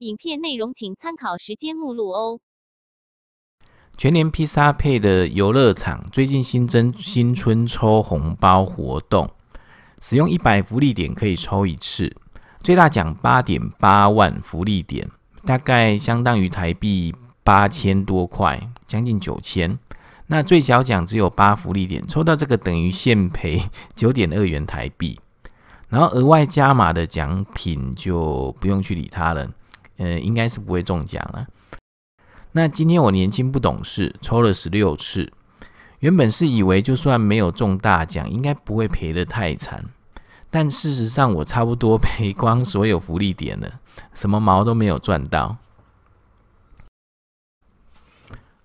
影片内容请参考时间目录哦。全年披萨配的游乐场最近新增新春抽红包活动，使用一百福利点可以抽一次，最大奖八点八万福利点，大概相当于台币八千多块，将近九千。那最小奖只有八福利点，抽到这个等于现赔九点二元台币。然后额外加码的奖品就不用去理它了。呃，应该是不会中奖了。那今天我年轻不懂事，抽了十六次，原本是以为就算没有中大奖，应该不会赔的太惨。但事实上，我差不多赔光所有福利点了，什么毛都没有赚到。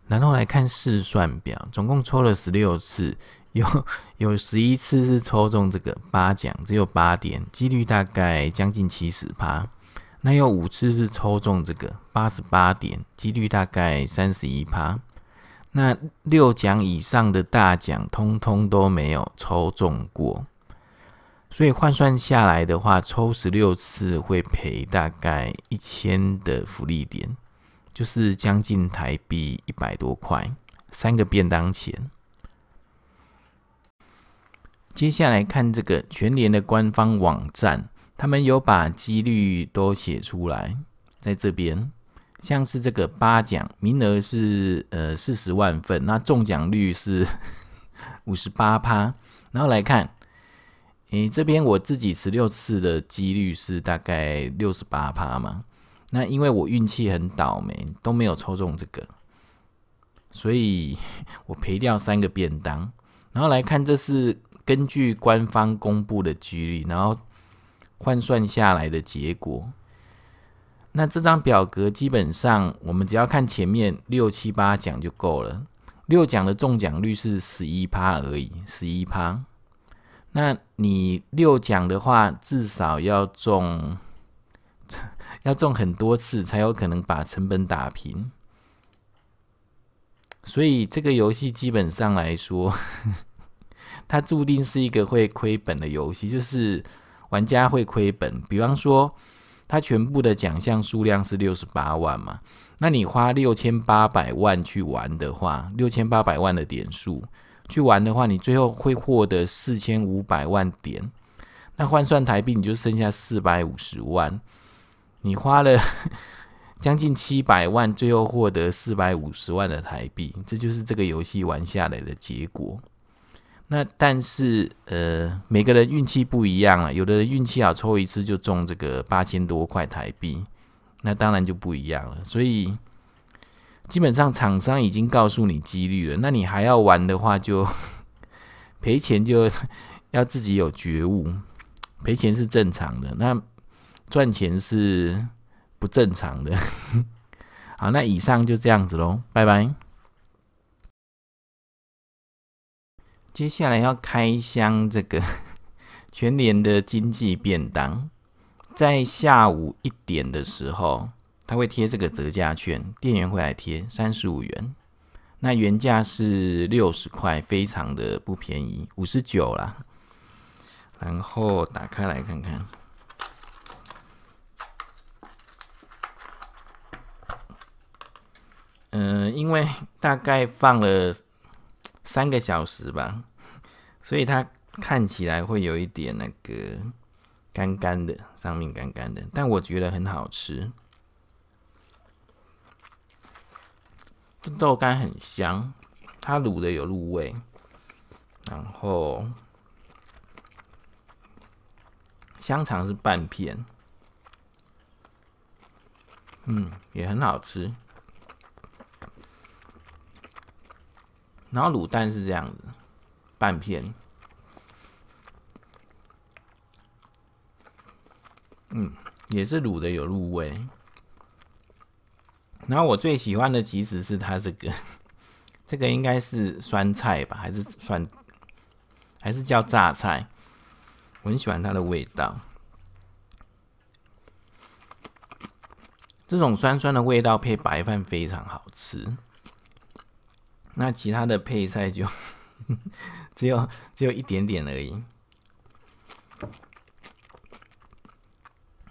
然后来看试算表，总共抽了十六次，有有十一次是抽中这个八奖，只有八点，几率大概将近七十趴。那有五次是抽中这个八十八点，几率大概三十一趴。那六奖以上的大奖通通都没有抽中过，所以换算下来的话，抽十六次会赔大概一千的福利点，就是将近台币一百多块，三个便当钱。接下来看这个全联的官方网站。他们有把几率都写出来，在这边，像是这个八奖名额是呃四十万份，那中奖率是 五十八趴。然后来看，诶，这边我自己十六次的几率是大概六十八趴嘛？那因为我运气很倒霉，都没有抽中这个，所以我赔掉三个便当。然后来看，这是根据官方公布的几率，然后。换算下来的结果，那这张表格基本上，我们只要看前面六七八讲就够了。六奖的中奖率是十一趴而已，十一趴。那你六奖的话，至少要中，要中很多次才有可能把成本打平。所以这个游戏基本上来说，它注定是一个会亏本的游戏，就是。玩家会亏本，比方说他全部的奖项数量是六十八万嘛，那你花六千八百万去玩的话，六千八百万的点数去玩的话，你最后会获得四千五百万点，那换算台币你就剩下四百五十万，你花了 将近七百万，最后获得四百五十万的台币，这就是这个游戏玩下来的结果。那但是呃，每个人运气不一样啊，有的人运气好，抽一次就中这个八千多块台币，那当然就不一样了。所以基本上厂商已经告诉你几率了，那你还要玩的话就 赔钱，就要自己有觉悟，赔钱是正常的，那赚钱是不正常的。好，那以上就这样子喽，拜拜。接下来要开箱这个 全联的经济便当，在下午一点的时候，他会贴这个折价券，店员会来贴，三十五元，那原价是六十块，非常的不便宜，五十九啦。然后打开来看看，嗯，因为大概放了。三个小时吧，所以它看起来会有一点那个干干的，上面干干的，但我觉得很好吃。豆干很香，它卤的有入味，然后香肠是半片，嗯，也很好吃。然后卤蛋是这样子，半片，嗯，也是卤的有入味。然后我最喜欢的其实是它这个，这个应该是酸菜吧，还是酸，还是叫榨菜，我很喜欢它的味道。这种酸酸的味道配白饭非常好吃。那其他的配菜就 只有只有一点点而已，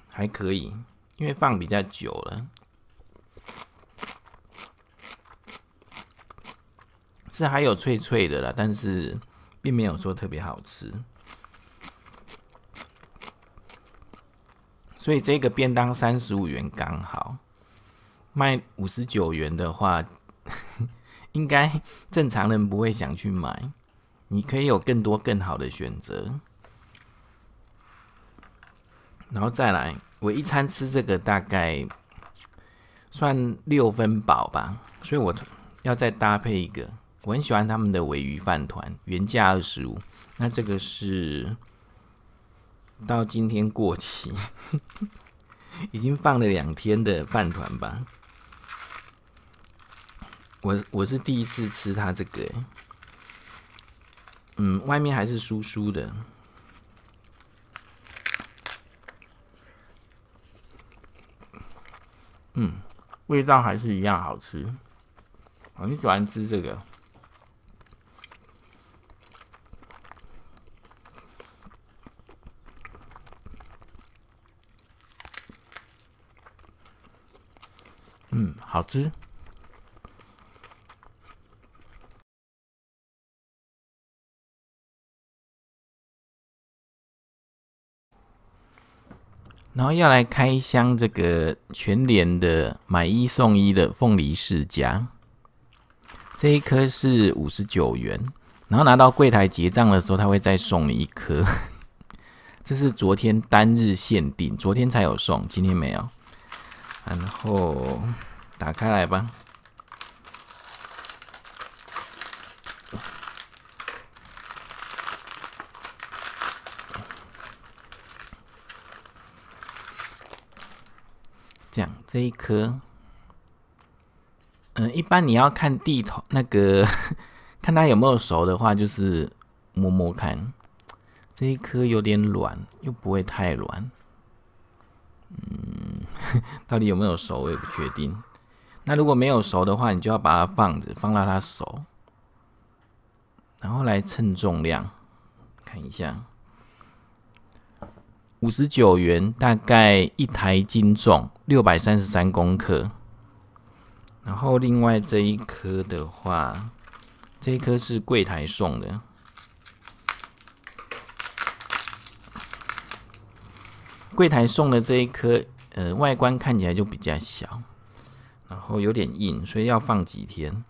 还可以，因为放比较久了，是还有脆脆的啦，但是并没有说特别好吃，所以这个便当三十五元刚好，卖五十九元的话。应该正常人不会想去买，你可以有更多更好的选择。然后再来，我一餐吃这个大概算六分饱吧，所以我要再搭配一个。我很喜欢他们的尾鱼饭团，原价二十五，那这个是到今天过期，已经放了两天的饭团吧。我我是第一次吃它这个，嗯，外面还是酥酥的，嗯，味道还是一样好吃。你喜欢吃这个？嗯，好吃。然后要来开箱这个全联的买一送一的凤梨世家，这一颗是五十九元，然后拿到柜台结账的时候，他会再送你一颗。这是昨天单日限定，昨天才有送，今天没有。然后打开来吧。这一颗，嗯，一般你要看地头那个，看它有没有熟的话，就是摸摸看。这一颗有点软，又不会太软，嗯，到底有没有熟我也不确定。那如果没有熟的话，你就要把它放着，放到它熟，然后来称重量，看一下。五十九元，大概一台斤重，六百三十三公克。然后另外这一颗的话，这一颗是柜台送的。柜台送的这一颗，呃，外观看起来就比较小，然后有点硬，所以要放几天。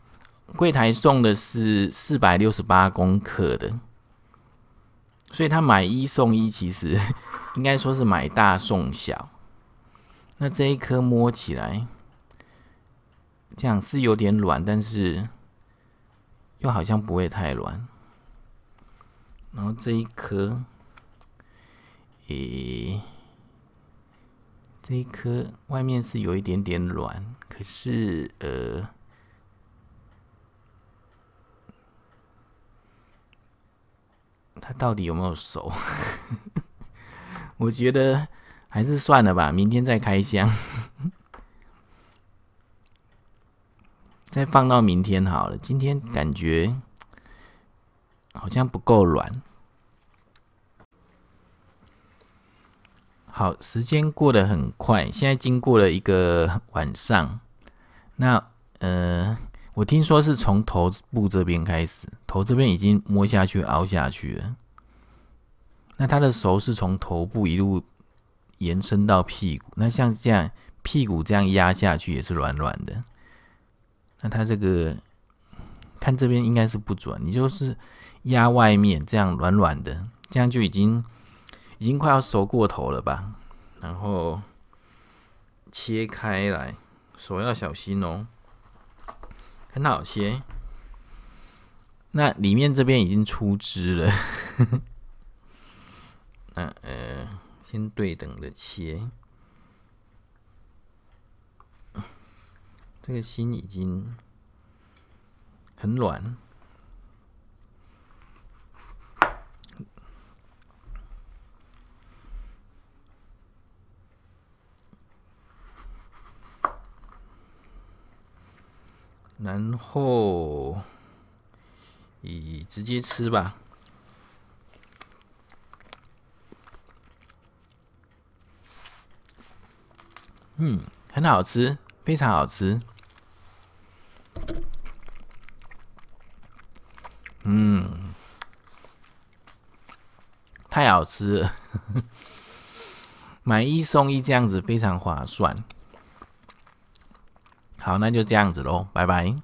柜台送的是四百六十八公克的，所以他买一送一，其实。应该说是买大送小。那这一颗摸起来，这样是有点软，但是又好像不会太软。然后这一颗，咦，这一颗外面是有一点点软，可是呃，它到底有没有熟？我觉得还是算了吧，明天再开箱，再放到明天好了。今天感觉好像不够软。好，时间过得很快，现在经过了一个晚上。那呃，我听说是从头部这边开始，头这边已经摸下去、凹下去了。那它的熟是从头部一路延伸到屁股，那像这样屁股这样压下去也是软软的。那它这个看这边应该是不准，你就是压外面这样软软的，这样就已经已经快要熟过头了吧？然后切开来，手要小心哦。很好切，那里面这边已经出汁了。那呃，先对等的切，这个心已经很软，然后以直接吃吧。嗯，很好吃，非常好吃。嗯，太好吃了，买一送一这样子非常划算。好，那就这样子喽，拜拜。